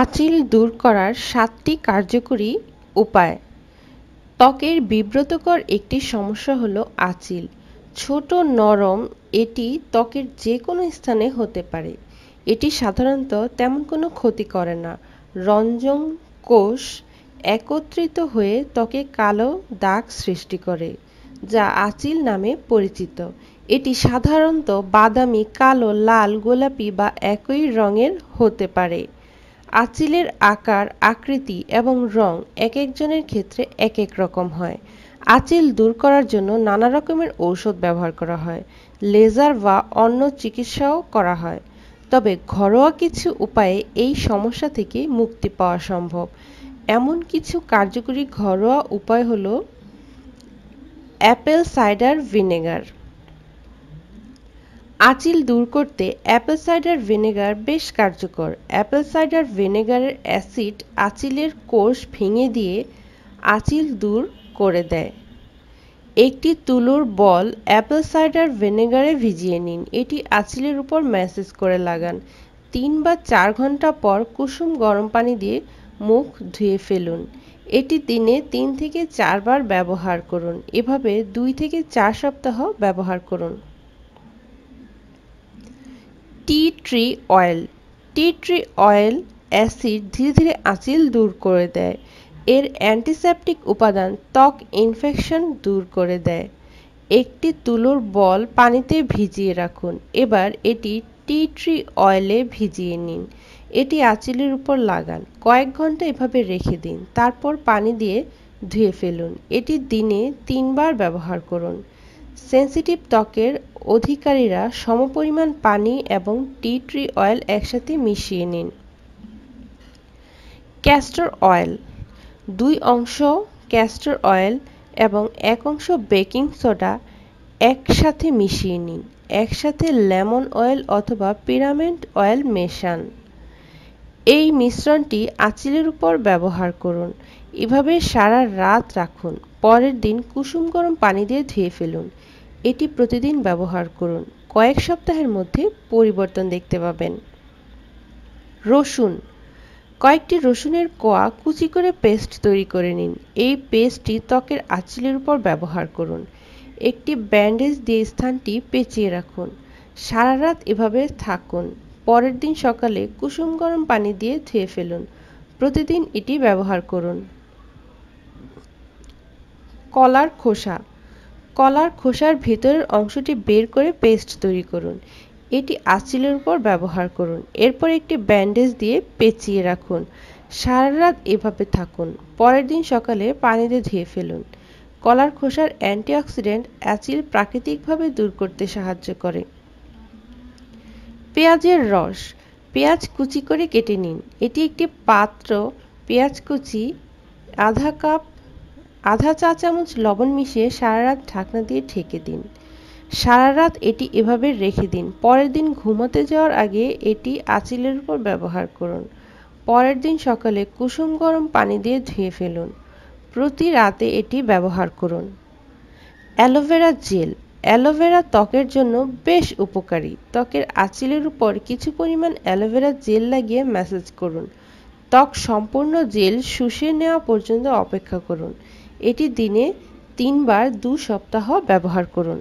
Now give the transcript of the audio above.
আঁচিল দূর করার সাতটি কার্যকরী উপায় ত্বকের বিব্রতকর একটি সমস্যা হলো আঁচিল ছোট নরম এটি ত্বকের যে কোনো স্থানে হতে পারে এটি সাধারণত তেমন কোনো ক্ষতি করে না রঞ্জন কোষ একত্রিত হয়ে ত্বকে কালো দাগ সৃষ্টি করে যা আঁচিল নামে পরিচিত এটি সাধারণত বাদামি কালো লাল গোলাপি বা একই রঙের হতে পারে আঁচিলের আকার আকৃতি এবং রং এক একজনের ক্ষেত্রে এক এক রকম হয় আঁচিল দূর করার জন্য নানা রকমের ঔষধ ব্যবহার করা হয় লেজার বা অন্য চিকিৎসাও করা হয় তবে ঘরোয়া কিছু উপায়ে এই সমস্যা থেকে মুক্তি পাওয়া সম্ভব এমন কিছু কার্যকরী ঘরোয়া উপায় হলো অ্যাপেল সাইডার ভিনেগার আঁচিল দূর করতে অ্যাপেল সাইডার ভিনেগার বেশ কার্যকর অ্যাপেল সাইডার ভিনেগারের অ্যাসিড আঁচিলের কোষ ভেঙে দিয়ে আঁচিল দূর করে দেয় একটি তুলোর বল অ্যাপেল সাইডার ভিনেগারে ভিজিয়ে নিন এটি আঁচিলের উপর ম্যাসেজ করে লাগান তিন বা চার ঘন্টা পর কুসুম গরম পানি দিয়ে মুখ ধুয়ে ফেলুন এটি দিনে তিন থেকে চারবার ব্যবহার করুন এভাবে দুই থেকে চার সপ্তাহ ব্যবহার করুন tea tree oil tea tree oil acid ধীরে ধীরে আঁচিল দূর করে দেয় এর অ্যান্টিসেপটিক উপাদান ত্বক ইনফেকশন দূর করে দেয় একটি তুলোর বল পানিতে ভিজিয়ে রাখুন এবার এটি টি ট্রি অয়েলে ভিজিয়ে নিন এটি আঁচিলের উপর লাগান কয়েক ঘন্টা এভাবে রেখে দিন তারপর পানি দিয়ে ধুয়ে ফেলুন এটি দিনে তিনবার ব্যবহার করুন সেন্সিটিভ ত্বকের অধিকারীরা সমপরিমাণ পানি এবং টি ট্রি অয়েল একসাথে মিশিয়ে নিন ক্যাস্টর অয়েল দুই অংশ ক্যাস্টর অয়েল এবং এক অংশ বেকিং সোডা একসাথে মিশিয়ে নিন একসাথে লেমন অয়েল অথবা পিরামেন্ট অয়েল মেশান এই মিশ্রণটি আঁচিলের উপর ব্যবহার করুন এভাবে সারা রাত রাখুন পরের দিন কুসুম গরম পানি দিয়ে ধুয়ে ফেলুন এটি প্রতিদিন ব্যবহার করুন কয়েক সপ্তাহের মধ্যে পরিবর্তন দেখতে পাবেন রসুন কয়েকটি রসুনের কোয়া কুচি করে পেস্ট তৈরি করে নিন এই পেস্টটি ত্বকের আঁচিলের উপর ব্যবহার করুন একটি ব্যান্ডেজ দিয়ে স্থানটি পেঁচিয়ে রাখুন সারা রাত এভাবে থাকুন পরের দিন সকালে কুসুম গরম পানি দিয়ে ধুয়ে ফেলুন প্রতিদিন এটি ব্যবহার করুন কলার খোসা কলার খোসার ভেতরের অংশটি বের করে পেস্ট তৈরি করুন এটি আঁচিলের উপর ব্যবহার করুন এরপর একটি ব্যান্ডেজ দিয়ে পেঁচিয়ে রাখুন সারা রাত এভাবে থাকুন পরের দিন সকালে পানিতে ধুয়ে ফেলুন কলার খোসার অ্যান্টিঅক্সিডেন্ট অ্যাচিল প্রাকৃতিকভাবে দূর করতে সাহায্য করে পেঁয়াজের রস পেঁয়াজ কুচি করে কেটে নিন এটি একটি পাত্র পেঁয়াজ কুচি আধা কাপ আধা চা চামচ লবণ মিশিয়ে সারা রাত ঢাকনা দিয়ে ঢেকে দিন সারা রাত এটি এভাবে রেখে দিন পরের দিন ঘুমাতে যাওয়ার আগে এটি আঁচিলের উপর ব্যবহার করুন পরের দিন সকালে কুসুম গরম পানি দিয়ে ধুয়ে ফেলুন প্রতি রাতে এটি ব্যবহার করুন অ্যালোভেরা জেল অ্যালোভেরা ত্বকের জন্য বেশ উপকারী ত্বকের আঁচিলের উপর কিছু পরিমাণ অ্যালোভেরা জেল লাগিয়ে ম্যাসেজ করুন ত্বক সম্পূর্ণ জেল শুষে নেওয়া পর্যন্ত অপেক্ষা করুন এটি দিনে তিনবার দু সপ্তাহ ব্যবহার করুন